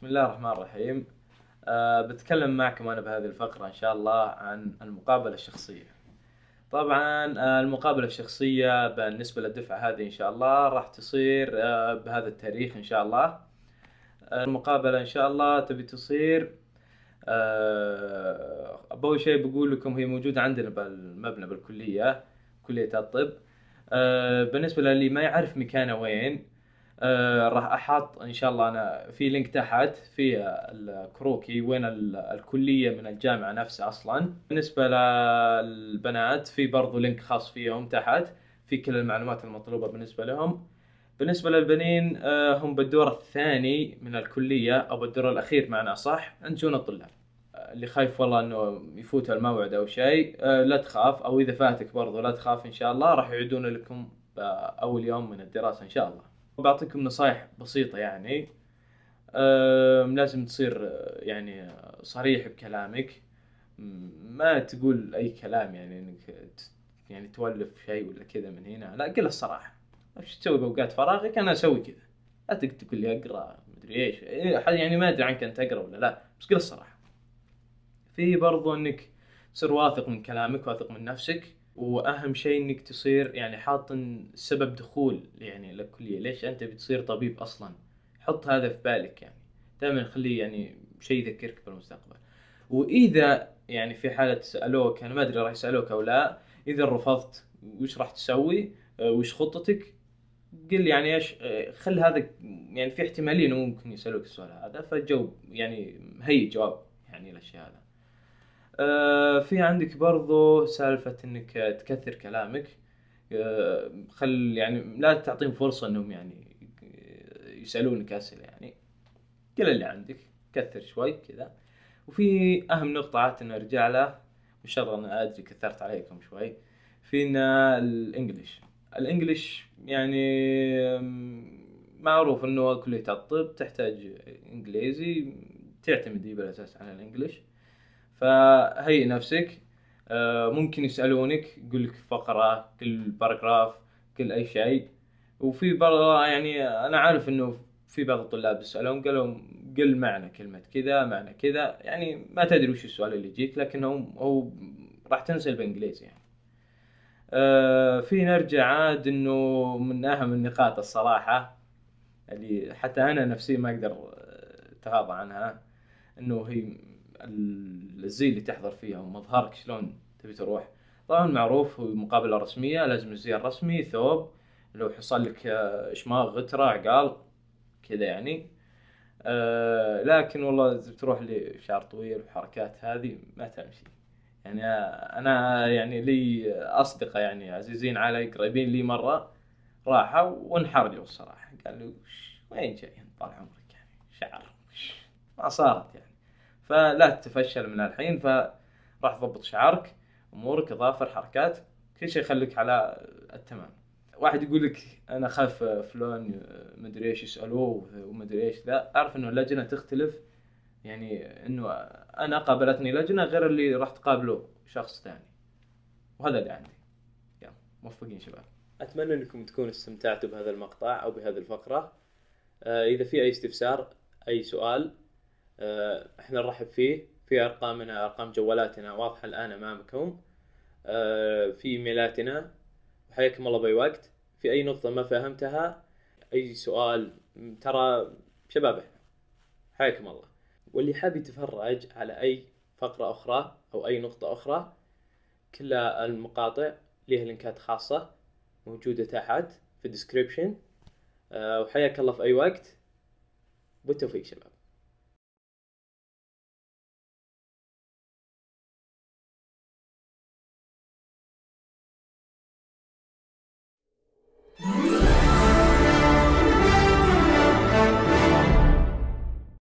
بسم الله الرحمن الرحيم أه بتكلم معكم أنا بهذه الفقرة إن شاء الله عن المقابلة الشخصية طبعا آه، المقابلة الشخصية بالنسبة للدفعة هذه إن شاء الله راح تصير آه، بهذا التاريخ إن شاء الله آه، المقابلة إن شاء الله تبي تصير أول شيء بقول لكم هي موجودة عندنا بالمبنى بالكلية كلية الطب بالنسبة للي ما يعرف مكانه وين آه، راح احط ان شاء الله انا في لينك تحت في الكروكي وين الكليه من الجامعه نفسها اصلا بالنسبه للبنات في برضو لينك خاص فيهم تحت في كل المعلومات المطلوبه بالنسبه لهم بالنسبة للبنين آه، هم بالدور الثاني من الكلية أو بالدور الأخير معنا صح أنتون الطلاب آه، اللي خايف والله انه يفوت الموعد او شيء لا تخاف او اذا فاتك برضو لا تخاف ان شاء الله راح يعيدون لكم اول يوم من الدراسه ان شاء الله بعطيكم نصايح بسيطة يعني لازم تصير أه، يعني أه، صريح بكلامك ما تقول اي كلام يعني انك يعني تولف شيء ولا كذا من هنا لا قل الصراحه ايش تسوي باوقات فراغك انا اسوي كذا لا تقول لي اقرا مدري ايش إيه، حد يعني ما ادري عنك انت اقرا ولا لا بس قل الصراحه في برضو انك تصير واثق من كلامك واثق من نفسك واهم شيء انك تصير يعني حاط سبب دخول يعني للكليه ليش انت بتصير طبيب اصلا حط هذا في بالك يعني دائما خليه يعني شيء يذكرك بالمستقبل واذا يعني في حاله سالوك انا ما ادري راح يسالوك او لا اذا رفضت وش راح تسوي آه، وش خطتك قل يعني ايش آه، خل هذا يعني في احتماليه انه ممكن يسالوك السؤال هذا فجاوب يعني هي جواب يعني الاشياء هذا آه، في عندك برضو سالفة انك تكثر كلامك آه، خل يعني لا تعطيهم فرصة انهم يعني يسألونك اسئلة يعني كل اللي عندك كثر شوي كذا وفي اهم نقطة عادة اني ارجع له وان شاء الله انا ادري كثرت عليكم شوي فينا الانجليش الانجليش يعني معروف انه كلية الطب تحتاج انجليزي تعتمد بالاساس على الانجليش فهيئ نفسك آه، ممكن يسالونك يقول لك فقره كل باراجراف كل اي شيء وفي بعض يعني انا عارف انه في بعض الطلاب يسألون قالوا قل معنى كلمه كذا معنى كذا يعني ما تدري وش السؤال اللي يجيك لكن هو هو راح تنسى بالانجليزي يعني آه، في نرجع عاد انه من اهم النقاط الصراحه اللي حتى انا نفسي ما اقدر آه، اتغاضى عنها انه هي الزي اللي تحضر فيها ومظهرك شلون تبي تروح طبعا معروف مقابله رسميه لازم الزي الرسمي ثوب لو حصل لك آه، شماغ غتره عقال كذا يعني أه لكن والله اذا بتروح لي شعر طويل وحركات هذه ما تمشي يعني آه، انا يعني لي اصدقاء يعني عزيزين علي قريبين لي مره راحوا وانحرجوا الصراحه قالوا وين جاي طال عمرك يعني شعر ما صارت يعني فلا تتفشل من الحين فراح تضبط شعرك امورك اظافر حركات كل شيء خليك على التمام واحد يقول لك انا خاف فلان مدري ايش يسالوه ومدري ايش ذا اعرف انه اللجنه تختلف يعني انه انا قابلتني لجنه غير اللي راح تقابله شخص ثاني وهذا اللي عندي يلا موفقين شباب اتمنى انكم تكونوا استمتعتوا بهذا المقطع او بهذه الفقره آه، اذا في اي استفسار اي سؤال آه، احنا نرحب فيه في ارقامنا ارقام جوالاتنا واضحه الان امامكم آه، في ايميلاتنا وحياكم الله باي وقت في اي نقطه ما فهمتها اي سؤال ترى شباب احنا حياكم الله واللي حاب يتفرج على اي فقره اخرى او اي نقطه اخرى كل المقاطع لها لينكات خاصه موجوده تحت في الديسكربشن آه، وحياك الله في اي وقت بالتوفيق شباب